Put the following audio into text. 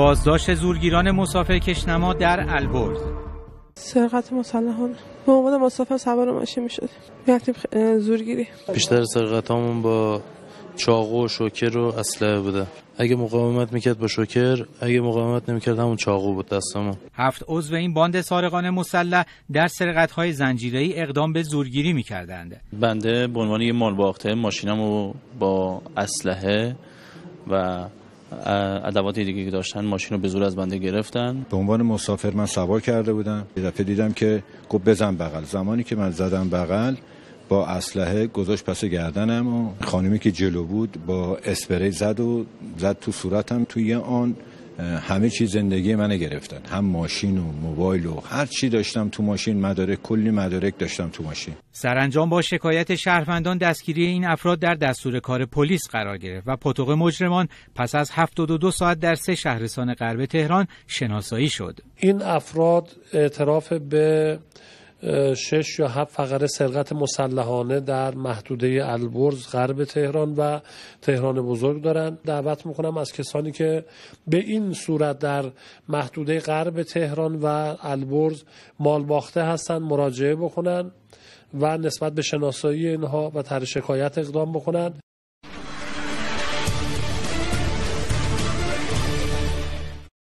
بازداشت زورگیران مسافر کشنما در البرز سرقت مسلحان به عنوان مسافر سوار ماشین میشد میرفتیم زورگیری بیشتر سرقت با چاقو و شوکر و اسلحه بوده اگه مقاومت میکرد با شوکر اگه مقاومت نمیکرد همون چاقو بود دستمون هفت عضو این باند سارقان مسلح در سرقت های زنجیری اقدام به زورگیری میکردند بنده به عنوان یه مال باخته ماشینم رو با اسلحه و ادوات دیگه که داشتن ماشین رو به زور از بنده گرفتن به عنوان مسافر من سوار کرده بودم یه دفعه دیدم که گفت بزن بغل زمانی که من زدم بغل با اسلحه گذاشت پس گردنم و خانمی که جلو بود با اسپری زد و زد تو صورتم توی آن همه چیز زندگی منو گرفتن هم ماشین و موبایل و هر چی داشتم تو ماشین مدارک کلی مدارک داشتم تو ماشین سرانجام با شکایت شهروندان دستگیری این افراد در دستور کار پلیس قرار گرفت و پاتوق مجرمان پس از 72 ساعت در سه شهرستان غرب تهران شناسایی شد این افراد اعتراف به شش یا هفت فقره سرقت مسلحانه در محدوده البرز غرب تهران و تهران بزرگ دارند دعوت میکنم از کسانی که به این صورت در محدوده غرب تهران و البرز مال باخته هستند مراجعه بکنند و نسبت به شناسایی اینها و تر شکایت اقدام بکنند